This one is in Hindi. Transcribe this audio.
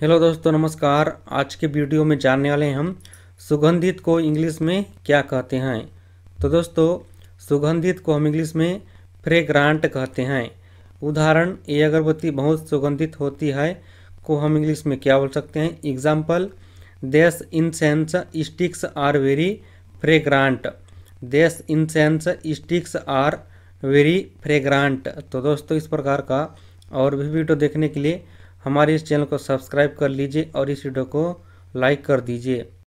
हेलो दोस्तों नमस्कार आज के वीडियो में जानने वाले हैं हम सुगंधित को इंग्लिश में क्या कहते हैं तो दोस्तों सुगंधित को हम इंग्लिश में फ्रेग्रांट कहते हैं उदाहरण ये अगरबत्ती बहुत सुगंधित होती है को हम इंग्लिश में क्या बोल सकते हैं example these incense sticks are very fragrant these incense sticks are very fragrant तो दोस्तों इस प्रकार का और भी वीडियो देखने के लिए हमारे इस चैनल को सब्सक्राइब कर लीजिए और इस वीडियो को लाइक कर दीजिए